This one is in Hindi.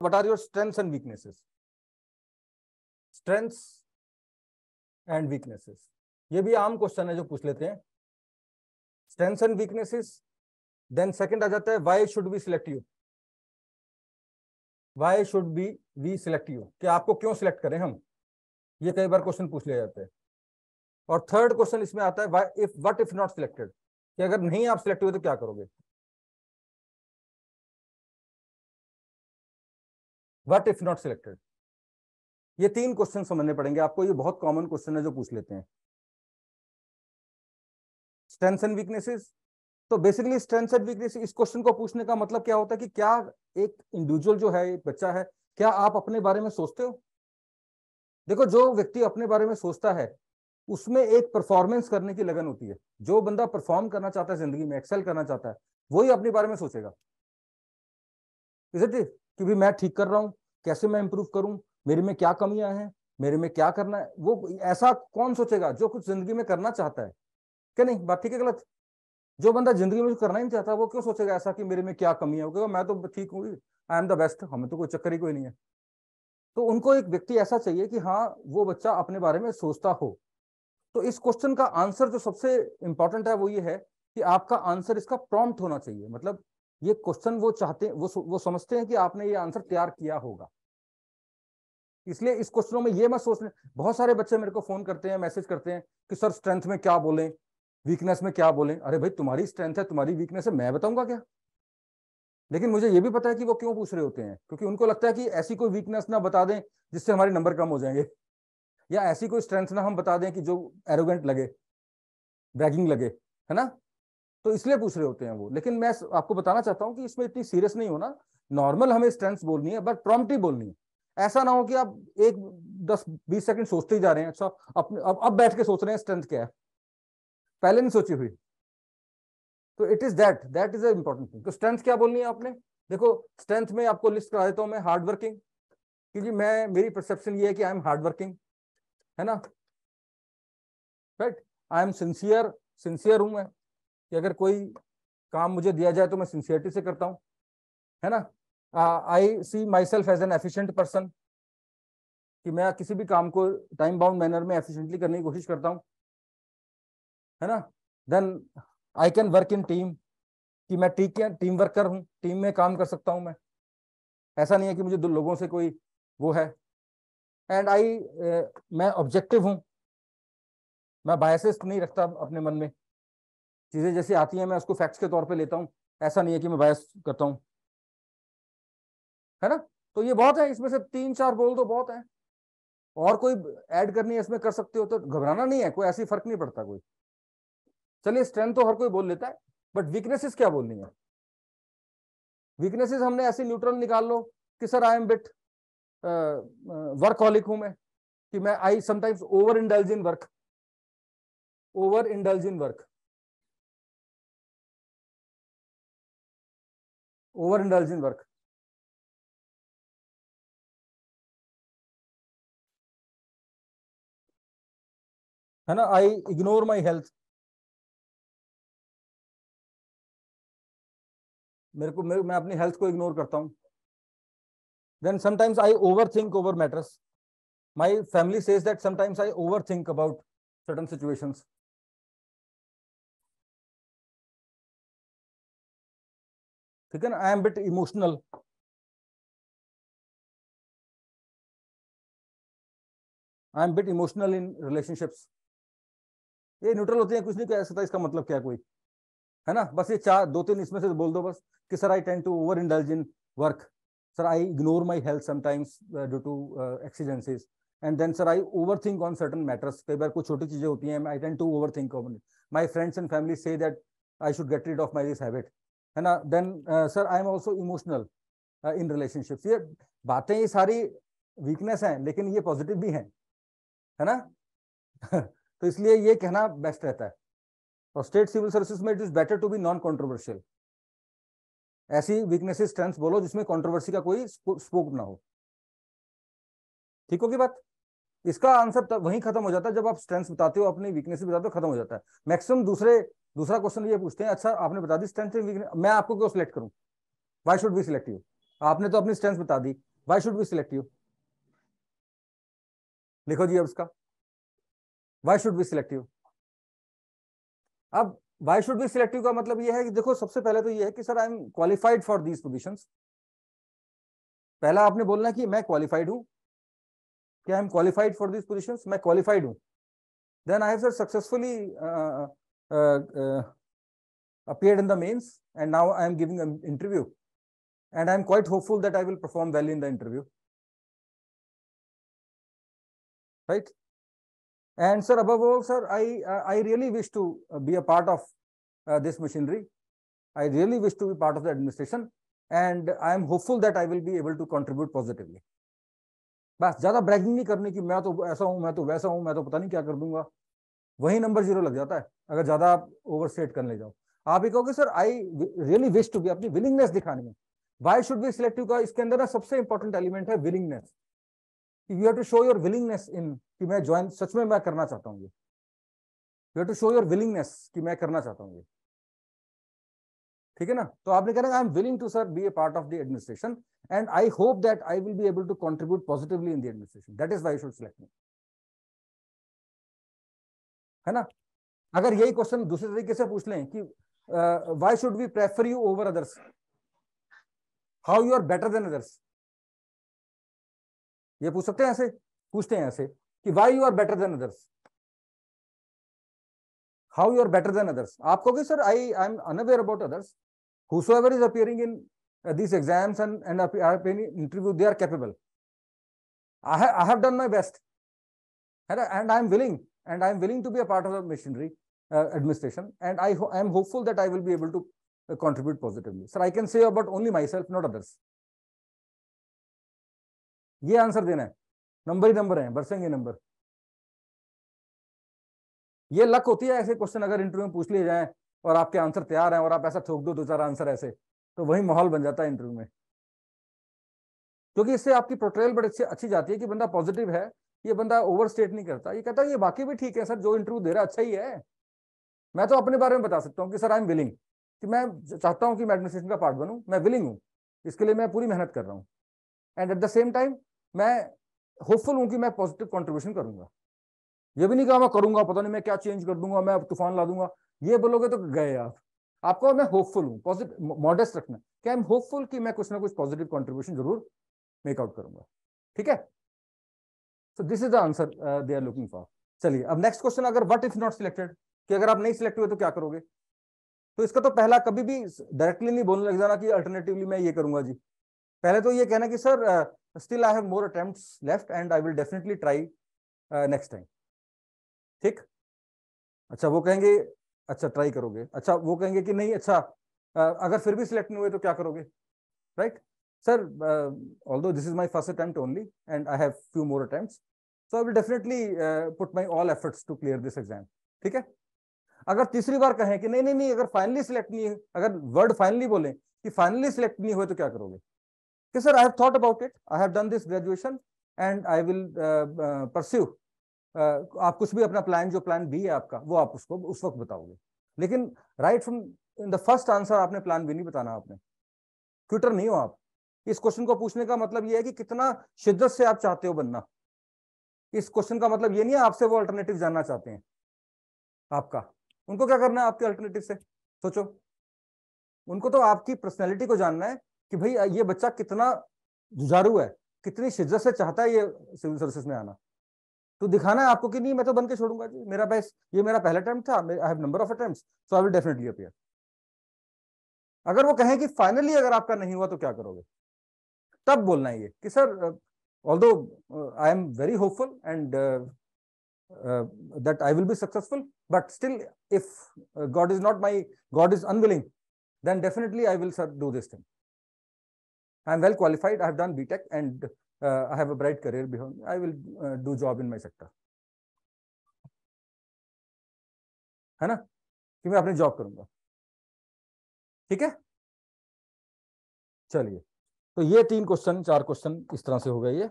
what are your strengths and weaknesses strengths and weaknesses ये भी आम क्वेश्चन है जो पूछ लेते हैं strength and weaknesses then second आ जाता है why should be select you why should be we select you कि आपको क्यों सिलेक्ट करें हम ये कई बार क्वेश्चन पूछ लिया जाते हैं और थर्ड क्वेश्चन इसमें आता है why if what if not selected कि अगर नहीं आप सिलेक्ट हुए तो क्या करोगे वट इफ नॉट सिलेक्टेड ये तीन क्वेश्चन समझने पड़ेंगे आपको ये बहुत कॉमन क्वेश्चन है जो पूछ लेते हैं स्ट्रेंथ एंड वीकनेसेस तो बेसिकली स्ट्रेंथ एंड वीकनेस इस क्वेश्चन को पूछने का मतलब क्या होता है कि क्या एक इंडिविजुअल जो है एक बच्चा है क्या आप अपने बारे में सोचते हो देखो जो व्यक्ति अपने बारे में सोचता है उसमें एक परफॉर्मेंस करने की लगन होती है जो बंदा परफॉर्म करना चाहता है जिंदगी में एक्सेल करना चाहता है वही अपने बारे में सोचेगा इज इट कि भाई मैं ठीक कर रहा हूँ कैसे मैं इंप्रूव करूँ मेरे में क्या कमियां हैं मेरे में क्या करना है वो ऐसा कौन सोचेगा जो कुछ जिंदगी में करना चाहता है क्या नहीं बात ठीक है गलत जो बंदा जिंदगी में करना ही नहीं चाहता वो क्यों सोचेगा ऐसा कि मेरे में क्या कमी है मैं तो ठीक हूँ आई एम द बेस्ट हमें तो कोई चक्कर ही कोई नहीं है तो उनको एक व्यक्ति ऐसा चाहिए कि हाँ वो बच्चा अपने बारे में सोचता हो तो इस क्वेश्चन का आंसर जो सबसे इंपॉर्टेंट है वो ये है कि आपका आंसर इसका प्रॉम्प्ट होना चाहिए मतलब ये क्वेश्चन वो चाहते वो वो समझते हैं कि आपने ये आंसर तैयार किया होगा इसलिए इस क्वेश्चनों में ये मत सोचने बहुत सारे बच्चे मेरे को फोन करते हैं मैसेज करते हैं कि सर स्ट्रेंथ में क्या बोलें वीकनेस में क्या बोलें अरे भाई तुम्हारी स्ट्रेंथ है तुम्हारी वीकनेस है मैं बताऊंगा क्या लेकिन मुझे ये भी पता है कि वो क्यों पूछ रहे होते हैं क्योंकि उनको लगता है कि ऐसी कोई वीकनेस ना बता दें जिससे हमारे नंबर कम हो जाएंगे या ऐसी कोई स्ट्रेंथ ना हम बता दें कि जो एरोगेंट लगे ब्रैगिंग लगे है ना तो इसलिए पूछ रहे होते हैं वो लेकिन मैं आपको बताना चाहता हूँ कि इसमें इतनी सीरियस नहीं होना नॉर्मल हमें स्ट्रेंथ बोलनी है बट प्रॉम्प्टी बोलनी है ऐसा ना हो कि आप एक दस बीस सेकंड सोचते ही जा रहे हैं अच्छा अपने अब अब बैठ के सोच रहे हैं स्ट्रेंथ क्या है पहले नहीं सोची हुई तो it is that that is important thing strength क्या बोलनी है आपने देखो स्ट्रेंथ में आपको लिस्ट करा देता हूँ मैं हार्ड वर्किंग क्योंकि मैं मेरी परसेप्शन ये है कि आई एम हार्ड वर्किंग है ना right I am sincere sincere हूं मैं कि अगर कोई काम मुझे दिया जाए तो मैं सिंसियरिटी से करता हूँ है ना I see myself as an efficient person कि मैं किसी भी काम को टाइम बाउंड मैनर में एफिशिएंटली करने की कोशिश करता हूँ है ना then I can work in team कि मैं टीक टीम वर्कर हूँ टीम में काम कर सकता हूँ मैं ऐसा नहीं है कि मुझे दो लोगों से कोई वो है एंड आई मैं ऑब्जेक्टिव हूँ मैं बायसेस नहीं रखता अपने मन में चीज़ें जैसे आती हैं मैं उसको फैक्ट्स के तौर पे लेता हूँ ऐसा नहीं है कि मैं बायस करता हूँ है ना तो ये बहुत है इसमें से तीन चार बोल दो तो बहुत है और कोई ऐड करनी है इसमें कर सकते हो तो घबराना नहीं है कोई ऐसी फर्क नहीं पड़ता कोई चलिए स्ट्रेंथ तो हर कोई बोल लेता है बट वीकनेसेस क्या बोलनी है वीकनेसेस हमने ऐसे न्यूट्रल निकाल लो कि sir I am bit workaholic हूं मैं कि मैं I sometimes over indulge in work over indulge in work over indulging work है ना आई इग्नोर माई हेल्थ मेरे को मेरे, मैं अपनी हेल्थ को इग्नोर करता हूं then sometimes I over think over matters my family says that sometimes I over think about certain situation ठीक है ना I am bit emotional I am bit emotional in relationships ये न्यूट्रल होते हैं कुछ नहीं कह सकता इसका मतलब क्या कोई है ना बस ये चार दो तीन इसमें से बोल दो बस कि sir I tend to over indulge in work sir I ignore my health sometimes due to exigencies and then sir I over think on certain matters कई बार कुछ छोटी चीजें होती हैं I tend to over think my friends and family से that I should get rid of my this habit है ना then sir I am also emotional in relationship ये बातें ये सारी वीकनेस हैं लेकिन ये पॉजिटिव भी हैं है ना तो इसलिए ये कहना बेस्ट रहता है और स्टेट सिविल सर्विसेज में it is better to be non controversial ऐसी वीकनेसेस स्ट्रेंथ बोलो जिसमें कॉन्ट्रोवर्सी का कोई स्कोप ना हो ठीक होगी बात इसका आंसर वहीं खत्म हो जाता है जब आप स्ट्रेंथ बताते हो अपनी वीकनेस बताते हो खत्म हो जाता है मैक्सिमम दूसरे दूसरा क्वेश्चन ये पूछते हैं अच्छा आपने बता दी स्ट्रेंथ मैं आपको क्यों सिलेक्ट करूं why should be select you आपने तो अपनी स्ट्रेंथ बता दी why should be select you लिखो जी अब इसका why should be select you अब वाई शुड बी सिलेक्टिव का मतलब यह है कि देखो सबसे पहले तो यह है कि sir I am qualified for these position पहला आपने बोलना कि मैं क्वालिफाइड हूं क्या I am qualified for these position मैं क्वालिफाइड हूं then I have sir successfully uh, appeared in the mains and now I am giving an interview. And i am quite hopeful that I will perform well in the interview. Right? And sir, above all, sir, I, uh, I really wish to be a part of uh, this machinery. I really wish to be part of the administration. And I am hopeful that I will be able to contribute positively. बस ज़्यादा ब्रैगिंग नहीं करने की मैं तो ऐसा हूँ मैं तो वैसा हूँ मैं तो पता नहीं क्या कर दूंगा वही नंबर जीरो लग जाता है अगर ज्यादा आप ओवर स्टेट ले जाओ आप ही कहोगे sir I really wish to be अपनी विलिंगनेस दिखानी है वाई शुड बी सिलेक्टिव का इसके अंदर ना सबसे इंपॉर्टेंट एलिमेंट है willingness you have to show your willingness in कि मैं ज्वाइन सच में मैं करना चाहता हूँ ये you have to show your willingness कि मैं करना चाहता हूँ ये ठीक है ना तो आपने कहना I am willing to sir be a part of the administration and I hope that I will be able to contribute positively in the administration that is why should select me है ना अगर यही क्वेश्चन दूसरे तरीके से पूछ लें कि why should we prefer you over others how you are better than others ये पूछ सकते हैं ऐसे पूछते हैं ऐसे कि why you are better than others how you are better than others आप कहोगे sir I I am unaware about others whosoever is appearing in this exams and and and appearing in interview they are capable i have i have done my best and, and i and I am willing to be a part of the machinery uh, administration. And I, I am hopeful that I will be able to uh, contribute positively. Sir, I can say about only myself, not others. ये आंसर देना है नंबर ही नंबर है बरसेंगे number ye luck hoti hai aise question agar interview mein पूछ liye jaye aur aapke answer taiyar hain aur aap aisa thok do do char answer aise to wahi mahol ban jata hai interview mein क्योंकि इससे आपकी प्रोट्रेल बड़ी अच्छी अच्छी जाती है कि बंदा पॉजिटिव है ये बंदा ओवर स्टेट नहीं करता ये कहता है ये बाकी भी ठीक है सर जो इंटरव्यू दे रहा अच्छा ही है मैं तो अपने बारे में बता सकता हूँ कि सर आई एम विलिंग कि मैं चाहता हूँ कि मैं एडमिनिस्ट्रेशन का पार्ट बनूँ मैं विलिंग हूँ इसके लिए मैं पूरी मेहनत कर रहा हूँ and at the same time मैं होपफुल हूँ कि मैं पॉजिटिव कॉन्ट्रीब्यूशन करूंगा ये भी नहीं कहा मैं करूंगा पता नहीं मैं क्या चेंज कर दूंगा मैं तूफान ला दूंगा ये बोलोगे तो गए आप आपको मैं होपफुल हूँ पॉजिटिव मॉडेस्ट रखना क्या आई एम होपफुल कि मैं कुछ ना कुछ पॉजिटिव कॉन्ट्रीब्यूशन जरूर मेकआउट करूंगा ठीक है so this is the answer they are looking for चलिए अब नेक्स्ट क्वेश्चन अगर वट इफ नॉट सिलेक्टेड कि अगर आप नहीं सिलेक्ट हुए तो क्या करोगे तो इसका तो पहला कभी भी डायरेक्टली नहीं बोलने लग जाना कि अल्टरनेटिवली मैं ये करूंगा जी पहले तो ये कहना कि sir still I have more attempts left and I will definitely try next time ठीक अच्छा वो कहेंगे अच्छा ट्राई करोगे अच्छा वो कहेंगे कि नहीं अच्छा uh, अगर फिर भी सिलेक्ट नहीं हुए तो क्या करोगे right right? Sir, uh, although this is my first attempt only, and I have few more attempts, so I will definitely uh, put my all efforts to clear this exam. ठीक है अगर तीसरी बार कहें कि नहीं नहीं नहीं अगर फाइनली सिलेक्ट नहीं अगर वर्ड फाइनली बोले कि फाइनली सिलेक्ट नहीं हुए तो क्या करोगे कि sir I have thought about it I have done this graduation and I will pursue आप कुछ भी अपना प्लान जो प्लान बी है आपका वो आप उसको उस वक्त बताओगे लेकिन right from the first answer आपने प्लान भी नहीं बताना आपने ट्विटर नहीं हो आप इस क्वेश्चन को पूछने का मतलब यह है कि कितना शिद्दत से आप चाहते हो बनना इस क्वेश्चन का मतलब ये नहीं है आपसे वो अल्टरनेटिव जानना चाहते हैं आपका उनको क्या करना है आपके अल्टरनेटिव से सोचो उनको तो आपकी पर्सनैलिटी को जानना है कि भाई ये बच्चा कितना जुझारू है कितनी शिद्दत से चाहता है ये सिविल सर्विस में आना तो दिखाना है आपको कि नहीं मैं तो बन के छोड़ूंगा जी मेरा बेस्ट ये मेरा पहला अटैम्प्ट था I have number of attempts so I will definitely appear अगर वो कहें कि फाइनली अगर आपका नहीं हुआ तो क्या करोगे तब बोलना है ये कि sir although I am very hopeful and that I will be successful but still if God is not my God is unwilling then definitely I will sir do this thing I am well qualified I have done BTech and I have a bright career behind I will do job in my sector है ना कि मैं अपनी जॉब करूंगा ठीक है चलिए तो ये तीन क्वेश्चन चार क्वेश्चन इस तरह से हो गए ये